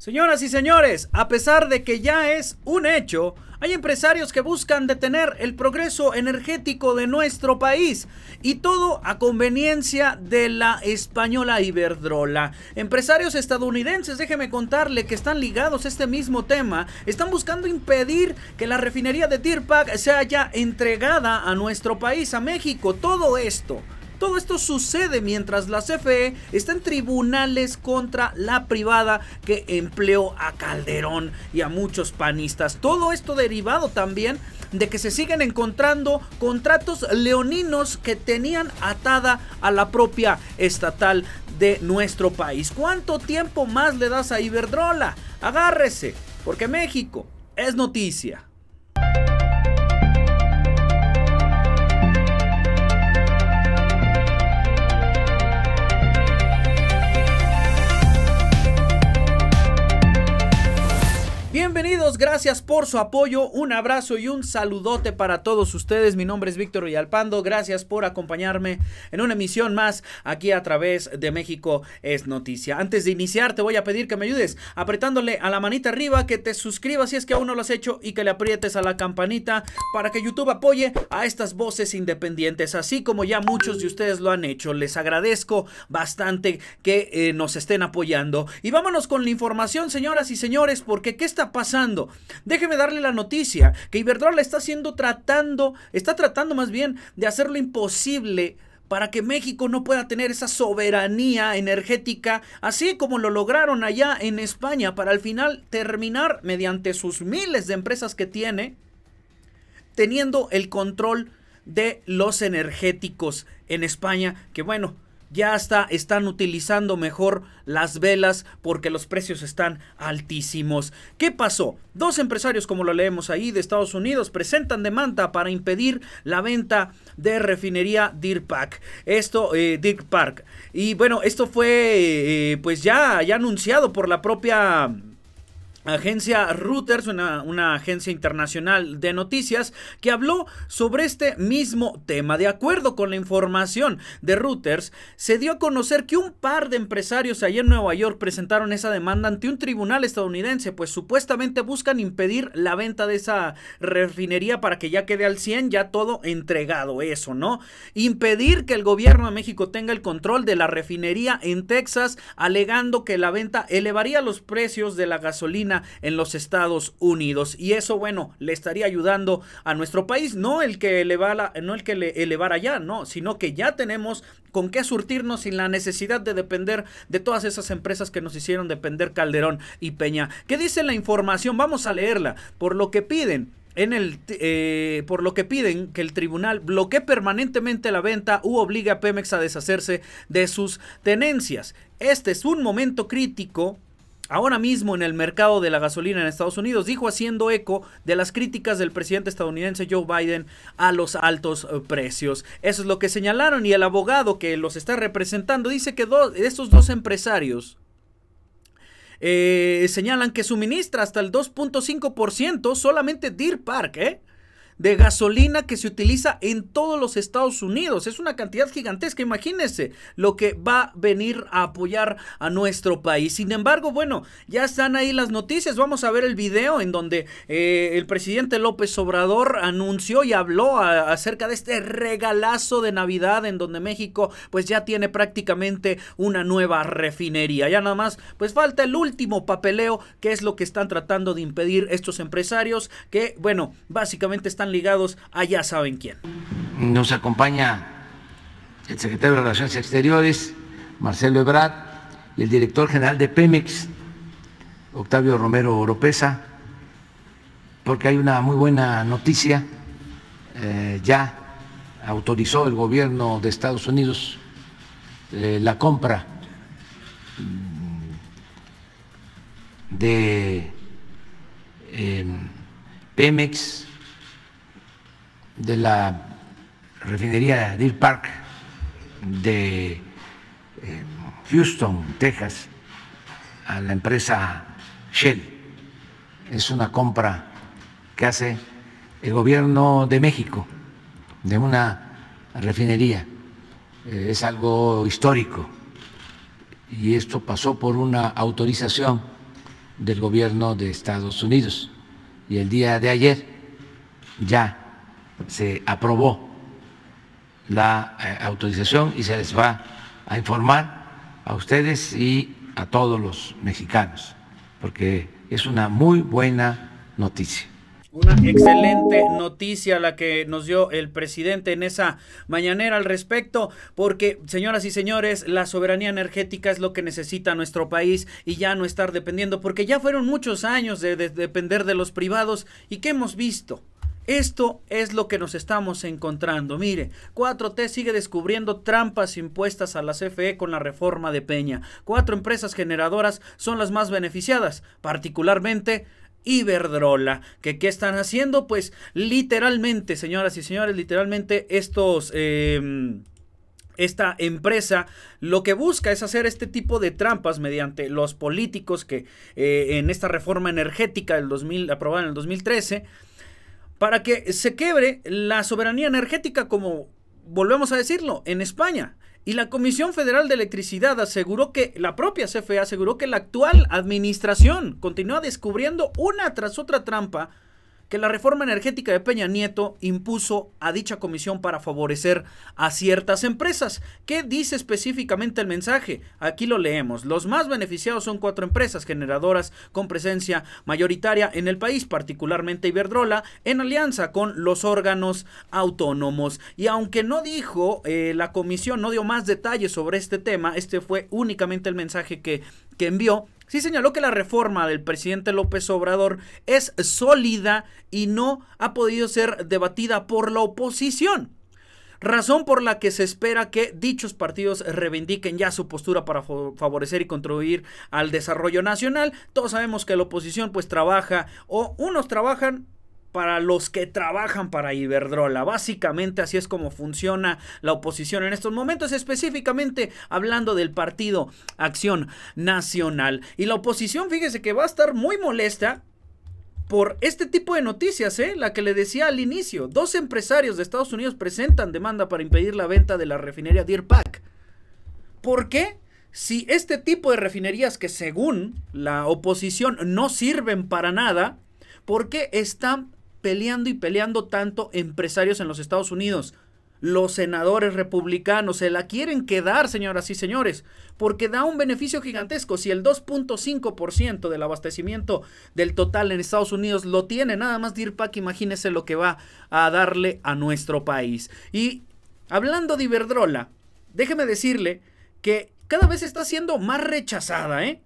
Señoras y señores, a pesar de que ya es un hecho, hay empresarios que buscan detener el progreso energético de nuestro país y todo a conveniencia de la española Iberdrola. Empresarios estadounidenses, déjeme contarle que están ligados a este mismo tema, están buscando impedir que la refinería de Tirpac sea ya entregada a nuestro país, a México. Todo esto todo esto sucede mientras la CFE está en tribunales contra la privada que empleó a Calderón y a muchos panistas. Todo esto derivado también de que se siguen encontrando contratos leoninos que tenían atada a la propia estatal de nuestro país. ¿Cuánto tiempo más le das a Iberdrola? Agárrese, porque México es noticia. gracias por su apoyo, un abrazo y un saludote para todos ustedes. Mi nombre es Víctor Villalpando, gracias por acompañarme en una emisión más aquí a través de México es Noticia. Antes de iniciar te voy a pedir que me ayudes apretándole a la manita arriba, que te suscribas si es que aún no lo has hecho y que le aprietes a la campanita para que YouTube apoye a estas voces independientes, así como ya muchos de ustedes lo han hecho. Les agradezco bastante que eh, nos estén apoyando. Y vámonos con la información, señoras y señores, porque ¿qué está pasando? Déjeme darle la noticia que Iberdrola está haciendo tratando, está tratando más bien de hacer lo imposible para que México no pueda tener esa soberanía energética, así como lo lograron allá en España, para al final terminar mediante sus miles de empresas que tiene, teniendo el control de los energéticos en España, que bueno, ya hasta están utilizando mejor las velas porque los precios están altísimos. ¿Qué pasó? Dos empresarios, como lo leemos ahí, de Estados Unidos presentan demanda para impedir la venta de refinería Deer Park. Esto, eh, Deer Park. Y bueno, esto fue eh, eh, pues ya, ya anunciado por la propia Agencia Reuters, una, agencia internacional de noticias, que habló sobre este mismo tema. De acuerdo con la información de Reuters, se dio a conocer que un par de empresarios allá en Nueva York presentaron esa demanda ante un tribunal estadounidense, pues supuestamente buscan impedir la venta de esa refinería para que ya quede al 100, ya todo entregado, eso, ¿no? Impedir que el gobierno de México tenga el control de la refinería en Texas, alegando que la venta elevaría los precios de la gasolina en los Estados Unidos. Y eso, bueno, le estaría ayudando a nuestro país, no el que elevara, no el que le elevara ya, no, sino que ya tenemos con qué surtirnos sin la necesidad de depender de todas esas empresas que nos hicieron depender Calderón y Peña. ¿Qué dice la información? Vamos a leerla. Por lo que piden en el, eh, por lo que piden que el tribunal bloquee permanentemente la venta u obligue a Pemex a deshacerse de sus tenencias. Este es un momento crítico ahora mismo en el mercado de la gasolina en Estados Unidos, dijo haciendo eco de las críticas del presidente estadounidense Joe Biden a los altos eh, precios. Eso es lo que señalaron y el abogado que los está representando dice que dos, estos dos empresarios eh, señalan que suministra hasta el 2.5% solamente Deer Park, ¿eh? de gasolina que se utiliza en todos los Estados Unidos. Es una cantidad gigantesca, imagínense lo que va a venir a apoyar a nuestro país. Sin embargo, bueno, ya están ahí las noticias. Vamos a ver el video en donde eh, el presidente López Obrador anunció y habló acerca de este regalazo de Navidad en donde México pues ya tiene prácticamente una nueva refinería. Ya nada más pues falta el último papeleo que es lo que están tratando de impedir estos empresarios que bueno básicamente están ligados a ya saben quién. Nos acompaña el secretario de Relaciones Exteriores, Marcelo Ebrard, y el director general de Pemex, Octavio Romero Oropesa, porque hay una muy buena noticia. Eh, ya autorizó el gobierno de Estados Unidos eh, la compra mm, de em, Pemex de la refinería Deer Park de eh, Houston, Texas, a la empresa Shell. Es una compra que hace el gobierno de México de una refinería. Eh, es algo histórico y esto pasó por una autorización del gobierno de Estados Unidos. Y el día de ayer ya se aprobó la eh, autorización y se les va a informar a ustedes y a todos los mexicanos, porque es una muy buena noticia. Una excelente noticia la que nos dio el presidente en esa mañanera al respecto, porque señoras y señores, la soberanía energética es lo que necesita nuestro país y ya no estar dependiendo, porque ya fueron muchos años de, depender de los privados y que hemos visto esto es lo que nos estamos encontrando. Mire, 4T sigue descubriendo trampas impuestas a la CFE con la reforma de Peña. Cuatro empresas generadoras son las más beneficiadas, particularmente Iberdrola. ¿Que, ¿Qué están haciendo? Pues literalmente, señoras y señores, literalmente estos... Em, esta empresa lo que busca es hacer este tipo de trampas mediante los políticos que eh, en esta reforma energética del 2000, aprobada en el 2013 para que se quebre la soberanía energética, como volvemos a decirlo, en España. Y la Comisión Federal de Electricidad aseguró que, la propia CFE aseguró que la actual administración continúa descubriendo una tras otra trampa que la reforma energética de Peña Nieto impuso a dicha comisión para favorecer a ciertas empresas. ¿Qué dice específicamente el mensaje? Aquí lo leemos. Los más beneficiados son cuatro empresas generadoras con presencia mayoritaria en el país, particularmente Iberdrola, en alianza con los órganos autónomos. Y aunque no dijo, eh, la comisión no dio más detalles sobre este tema, este fue únicamente el mensaje que que envió, sí señaló que la reforma del presidente López Obrador es sólida y no ha podido ser debatida por la oposición razón por la que se espera que dichos partidos reivindiquen ya su postura para favorecer y contribuir al desarrollo nacional. Todos sabemos que la oposición pues trabaja o unos trabajan para los que trabajan para Iberdrola. Básicamente así es como funciona la oposición en estos momentos, específicamente hablando del partido Acción Nacional. Y la oposición, fíjese que va a estar muy molesta por este tipo de noticias, ¿eh? la que le decía al inicio. Dos empresarios de Estados Unidos presentan demanda para impedir la venta de la refinería Deer Pack. ¿Por qué? Si este tipo de refinerías que según la oposición no sirven para nada, ¿por qué están peleando y peleando tanto empresarios en los Estados Unidos? Los senadores republicanos se la quieren quedar, señoras y señores, porque da un beneficio gigantesco. Si el 2.5% del abastecimiento del total en Estados Unidos lo tiene nada más DIRPAC, imagínese lo que va a darle a nuestro país. Y hablando de Iberdrola, déjeme decirle que cada vez está siendo más rechazada, ¿eh?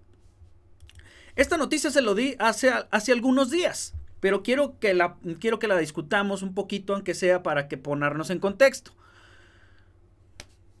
Esta noticia se lo di hace, hace algunos días pero quiero que la, quiero que la discutamos un poquito, aunque sea para que ponernos en contexto.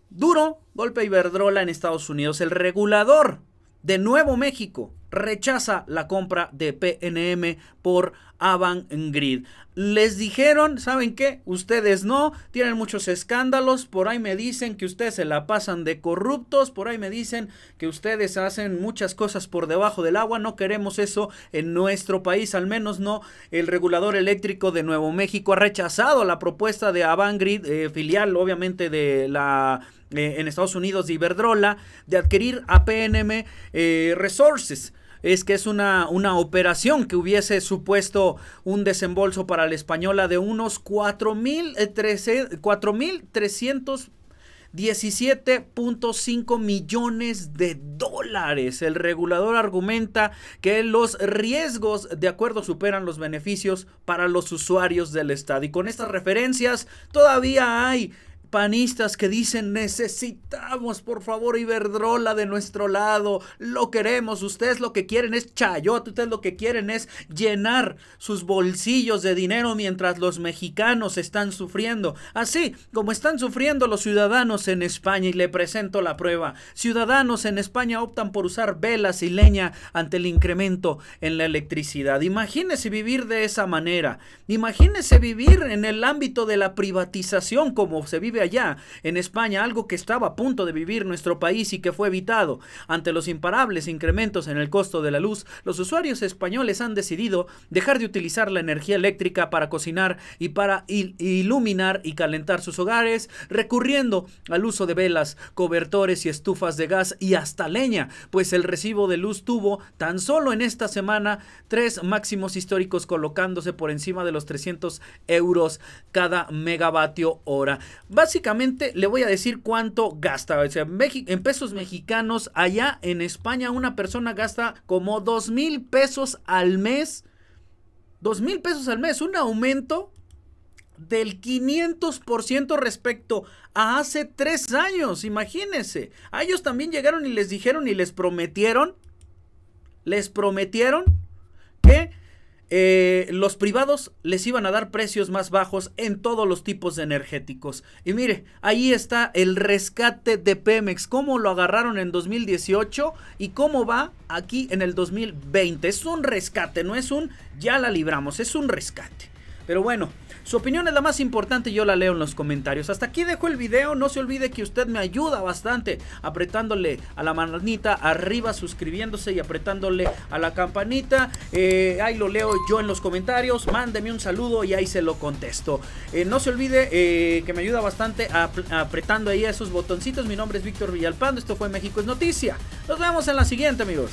Duro, golpe Iberdrola en Estados Unidos. El regulador de Nuevo México rechaza la compra de PNM por Avangrid. Les dijeron, ¿saben qué? Ustedes no, tienen muchos escándalos, por ahí me dicen que ustedes se la pasan de corruptos, por ahí me dicen que ustedes hacen muchas cosas por debajo del agua, no queremos eso en nuestro país, al menos no. El regulador eléctrico de Nuevo México ha rechazado la propuesta de Avangrid, eh, filial obviamente de la eh, en Estados Unidos de Iberdrola de adquirir a PNM eh, Resources es que es una, una, operación que hubiese supuesto un desembolso para la española de unos 4.317.5 eh, millones de dólares. El regulador argumenta que los riesgos de acuerdo superan los beneficios para los usuarios del Estado. Y con estas referencias todavía hay panistas que dicen necesitamos por favor Iberdrola de nuestro lado, lo queremos, ustedes lo que quieren es chayote, ustedes lo que quieren es llenar sus bolsillos de dinero mientras los mexicanos están sufriendo, así como están sufriendo los ciudadanos en España y le presento la prueba, ciudadanos en España optan por usar velas y leña ante el incremento en la electricidad, imagínense vivir de esa manera, imagínense vivir en el ámbito de la privatización como se vive allá, en España, algo que estaba a punto de vivir nuestro país y que fue evitado. Ante los imparables incrementos en el costo de la luz, los usuarios españoles han decidido dejar de utilizar la energía eléctrica para cocinar y para iluminar y calentar sus hogares, recurriendo al uso de velas, cobertores y estufas de gas y hasta leña, pues el recibo de luz tuvo tan solo en esta semana tres máximos históricos colocándose por encima de los 300 euros cada megavatio hora básicamente le voy a decir cuánto gasta. O sea, en pesos mexicanos, allá en España una persona gasta como dos mil pesos al mes. Dos mil pesos al mes, un aumento del 500% respecto a hace tres años, imagínense. A ellos también llegaron y les dijeron y les prometieron, les prometieron que eh, los privados les iban a dar precios más bajos en todos los tipos de energéticos. Y mire, ahí está el rescate de Pemex, cómo lo agarraron en 2018 y cómo va aquí en el 2020. Es un rescate, no es un ya la libramos, es un rescate. Pero bueno, su opinión es la más importante yo la leo en los comentarios. Hasta aquí dejo el video. No se olvide que usted me ayuda bastante apretándole a la manita arriba, suscribiéndose y apretándole a la campanita. Eh, ahí lo leo yo en los comentarios. Mándeme un saludo y ahí se lo contesto. Eh, no se olvide eh, que me ayuda bastante apretando ahí esos botoncitos. Mi nombre es Víctor Villalpando. Esto fue México es Noticia. Nos vemos en la siguiente, amigos.